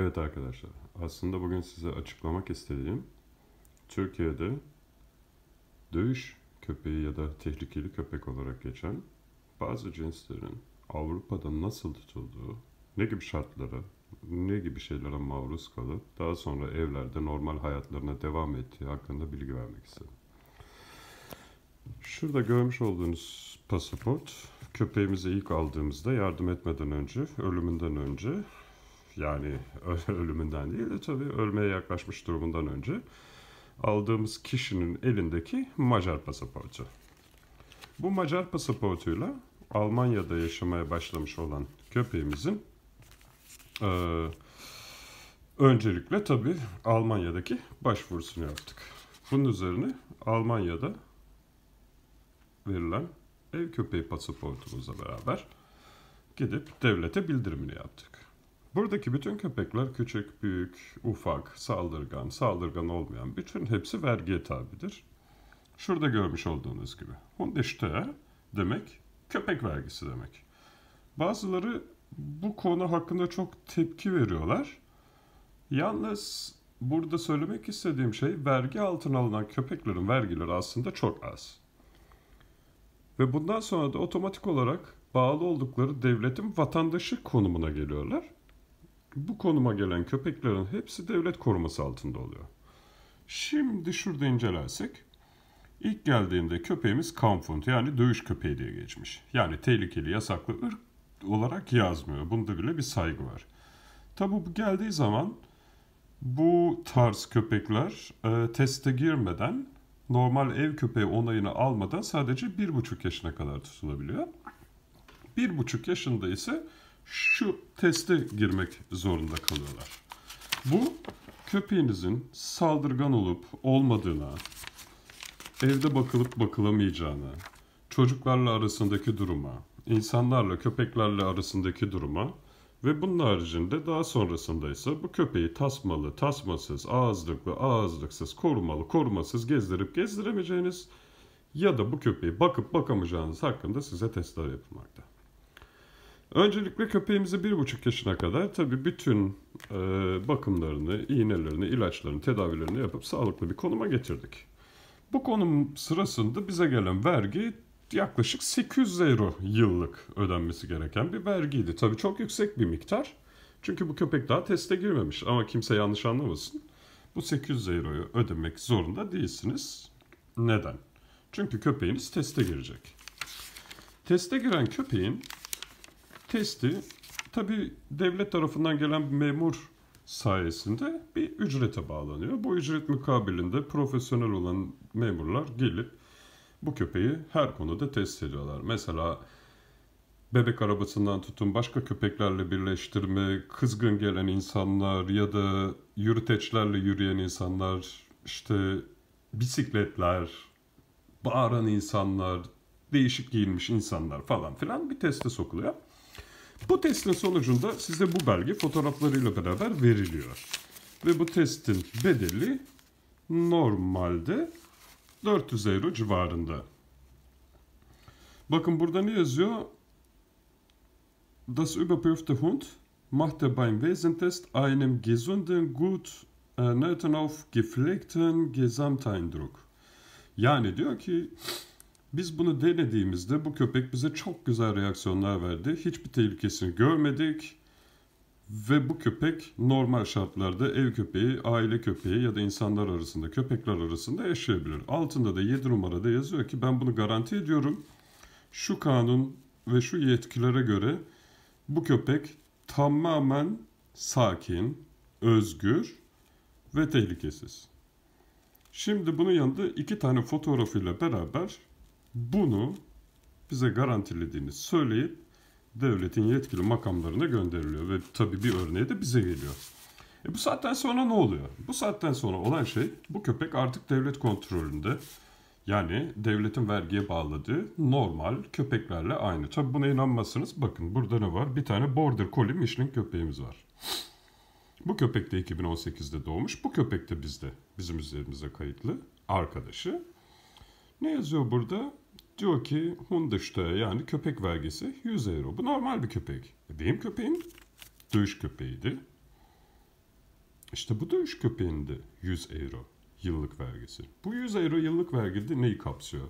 Evet arkadaşlar, aslında bugün size açıklamak istediğim Türkiye'de dövüş köpeği ya da tehlikeli köpek olarak geçen bazı cinslerin Avrupa'da nasıl tutulduğu, ne gibi şartlara, ne gibi şeylere maruz kalıp daha sonra evlerde normal hayatlarına devam ettiği hakkında bilgi vermek istedim. Şurada görmüş olduğunuz pasaport köpeğimizi ilk aldığımızda yardım etmeden önce, ölümünden önce yani ölümünden değil de tabii ölmeye yaklaşmış durumundan önce aldığımız kişinin elindeki Macar pasaportu. Bu Macar pasaportuyla Almanya'da yaşamaya başlamış olan köpeğimizin e, öncelikle tabii Almanya'daki başvurusunu yaptık. Bunun üzerine Almanya'da verilen ev köpeği pasaportumuzla beraber gidip devlete bildirimini yaptık. Buradaki bütün köpekler küçük, büyük, ufak, saldırgan, saldırgan olmayan bütün hepsi vergiye tabidir. Şurada görmüş olduğunuz gibi. Hundeşte demek köpek vergisi demek. Bazıları bu konu hakkında çok tepki veriyorlar. Yalnız burada söylemek istediğim şey vergi altına alınan köpeklerin vergileri aslında çok az. Ve bundan sonra da otomatik olarak bağlı oldukları devletin vatandaşı konumuna geliyorlar bu konuma gelen köpeklerin hepsi devlet koruması altında oluyor. Şimdi şurada incelersek ilk geldiğinde köpeğimiz Kampfund yani dövüş köpeği diye geçmiş. Yani tehlikeli, yasaklı ırk olarak yazmıyor. Bunda bile bir saygı var. Tabi bu geldiği zaman bu tarz köpekler e, teste girmeden normal ev köpeği onayını almadan sadece 1,5 yaşına kadar tutulabiliyor. 1,5 yaşında ise şu teste girmek zorunda kalıyorlar. Bu köpeğinizin saldırgan olup olmadığına, evde bakılıp bakılamayacağına, çocuklarla arasındaki duruma, insanlarla köpeklerle arasındaki duruma ve bunun haricinde daha sonrasında ise bu köpeği tasmalı, tasmasız, ağızlıklı, ağızlıksız, korumalı, korumasız gezdirip gezdiremeyeceğiniz ya da bu köpeği bakıp bakamayacağınız hakkında size testler yapılmakta. Öncelikle köpeğimizi bir buçuk yaşına kadar tabi bütün e, bakımlarını, iğnelerini, ilaçlarını, tedavilerini yapıp sağlıklı bir konuma getirdik. Bu konum sırasında bize gelen vergi yaklaşık 800 euro yıllık ödenmesi gereken bir vergiydi. Tabi çok yüksek bir miktar. Çünkü bu köpek daha teste girmemiş ama kimse yanlış anlamasın. Bu 800 euroyu ödemek zorunda değilsiniz. Neden? Çünkü köpeğiniz teste girecek. Teste giren köpeğin testi tabi devlet tarafından gelen bir memur sayesinde bir ücrete bağlanıyor. Bu ücret mukabilinde profesyonel olan memurlar gelip bu köpeği her konuda test ediyorlar. Mesela bebek arabasından tutun başka köpeklerle birleştirme, kızgın gelen insanlar ya da yürüteçlerle yürüyen insanlar, işte bisikletler, bağıran insanlar, değişik giyinmiş insanlar falan filan bir teste sokuluyor. Bu testin sonucunda size bu belge fotoğraflarıyla beraber veriliyor. Ve bu testin bedeli normalde 400 euro civarında. Bakın burada ne yazıyor? Das überprüfte Hund machte beim Wesentest einen gesunden, gut ernährten auf gepflegten Gesamteindruck. Yani diyor ki biz bunu denediğimizde bu köpek bize çok güzel reaksiyonlar verdi. Hiçbir tehlikesini görmedik. Ve bu köpek normal şartlarda ev köpeği, aile köpeği ya da insanlar arasında, köpekler arasında yaşayabilir. Altında da 7 numarada yazıyor ki ben bunu garanti ediyorum. Şu kanun ve şu yetkilere göre bu köpek tamamen sakin, özgür ve tehlikesiz. Şimdi bunun yanında iki tane fotoğrafıyla beraber bunu bize garantilediğini söyleyip devletin yetkili makamlarına gönderiliyor ve tabii bir örneği de bize geliyor. E bu saatten sonra ne oluyor? Bu saatten sonra olan şey bu köpek artık devlet kontrolünde. Yani devletin vergiye bağladığı normal köpeklerle aynı. Tabi buna inanmazsınız. Bakın burada ne var? Bir tane Border Collie Michelin köpeğimiz var. Bu köpek de 2018'de doğmuş. Bu köpek de bizde. Bizim üzerimizde kayıtlı. Arkadaşı. Ne yazıyor burada? Diyor ki Hundış'ta yani köpek vergisi 100 euro. Bu normal bir köpek. E, benim köpeğim dövüş köpeğiydi. İşte bu dövüş köpeğinde 100 euro yıllık vergisi. Bu 100 euro yıllık vergide neyi kapsıyor?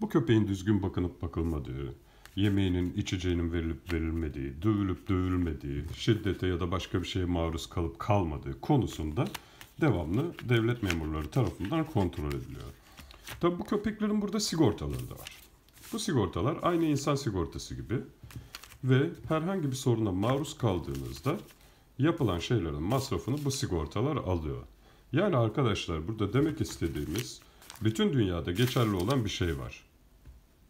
Bu köpeğin düzgün bakınıp bakılmadığı, yemeğinin, içeceğinin verilip verilmediği, dövülüp dövülmediği, şiddete ya da başka bir şeye maruz kalıp kalmadığı konusunda devamlı devlet memurları tarafından kontrol ediliyor. Tabi bu köpeklerin burada sigortaları da var. Bu sigortalar aynı insan sigortası gibi ve herhangi bir soruna maruz kaldığınızda yapılan şeylerin masrafını bu sigortalar alıyor. Yani arkadaşlar burada demek istediğimiz bütün dünyada geçerli olan bir şey var.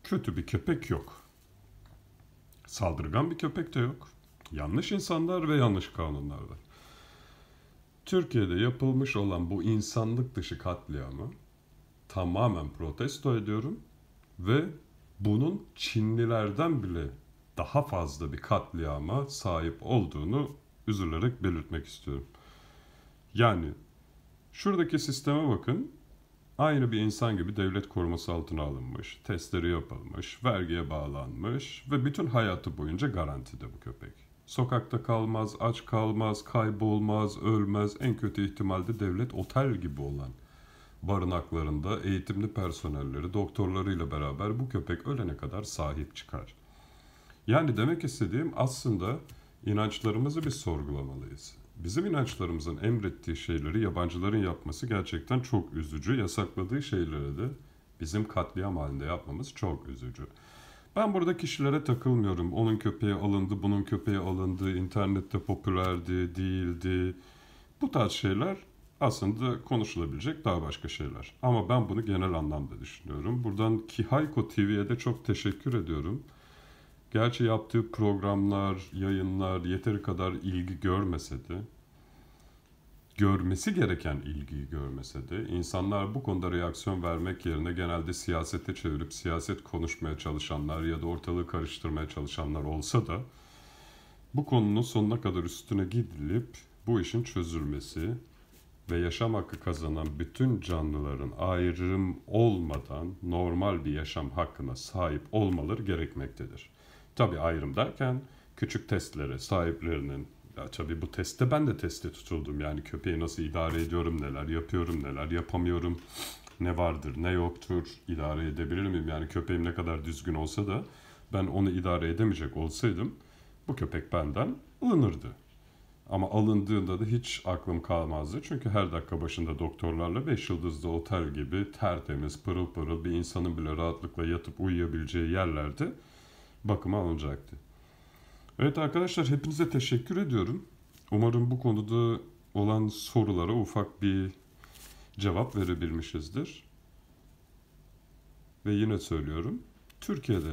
Kötü bir köpek yok. Saldırgan bir köpek de yok. Yanlış insanlar ve yanlış kanunlar var. Türkiye'de yapılmış olan bu insanlık dışı katliamı tamamen protesto ediyorum ve bunun Çinlilerden bile daha fazla bir katliama sahip olduğunu üzülerek belirtmek istiyorum. Yani şuradaki sisteme bakın. Aynı bir insan gibi devlet koruması altına alınmış, testleri yapılmış, vergiye bağlanmış ve bütün hayatı boyunca garantide bu köpek. Sokakta kalmaz, aç kalmaz, kaybolmaz, ölmez, en kötü ihtimalde devlet otel gibi olan barınaklarında eğitimli personelleri doktorlarıyla beraber bu köpek ölene kadar sahip çıkar. Yani demek istediğim aslında inançlarımızı biz sorgulamalıyız. Bizim inançlarımızın emrettiği şeyleri yabancıların yapması gerçekten çok üzücü. Yasakladığı şeyleri de bizim katliam halinde yapmamız çok üzücü. Ben burada kişilere takılmıyorum. Onun köpeği alındı, bunun köpeği alındı, internette popülerdi, değildi. Bu tarz şeyler aslında konuşulabilecek daha başka şeyler. Ama ben bunu genel anlamda düşünüyorum. Buradan Kihayko TV'ye de çok teşekkür ediyorum. Gerçi yaptığı programlar, yayınlar yeteri kadar ilgi görmese de, görmesi gereken ilgiyi görmese de, insanlar bu konuda reaksiyon vermek yerine genelde siyasete çevirip siyaset konuşmaya çalışanlar ya da ortalığı karıştırmaya çalışanlar olsa da, bu konunun sonuna kadar üstüne gidilip bu işin çözülmesi, ve yaşam hakkı kazanan bütün canlıların ayrım olmadan normal bir yaşam hakkına sahip olmaları gerekmektedir. Tabi ayrım derken küçük testlere sahiplerinin ya tabii bu teste ben de teste tutuldum. Yani köpeği nasıl idare ediyorum, neler yapıyorum, neler yapamıyorum, ne vardır, ne yoktur, idare edebilir miyim? Yani köpeğim ne kadar düzgün olsa da ben onu idare edemeyecek olsaydım bu köpek benden ılınırdı. Ama alındığında da hiç aklım kalmazdı. Çünkü her dakika başında doktorlarla 5 yıldızlı otel gibi tertemiz, pırıl pırıl bir insanın bile rahatlıkla yatıp uyuyabileceği yerlerde bakıma alınacaktı. Evet arkadaşlar hepinize teşekkür ediyorum. Umarım bu konuda olan sorulara ufak bir cevap verebilmişizdir. Ve yine söylüyorum. Türkiye'de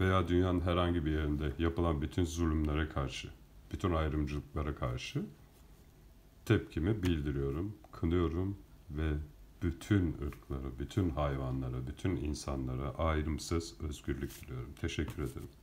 veya dünyanın herhangi bir yerinde yapılan bütün zulümlere karşı bütün ayrımcılıklara karşı tepkimi bildiriyorum, kınıyorum ve bütün ırklara, bütün hayvanlara, bütün insanlara ayrımsız özgürlük diliyorum. Teşekkür ederim.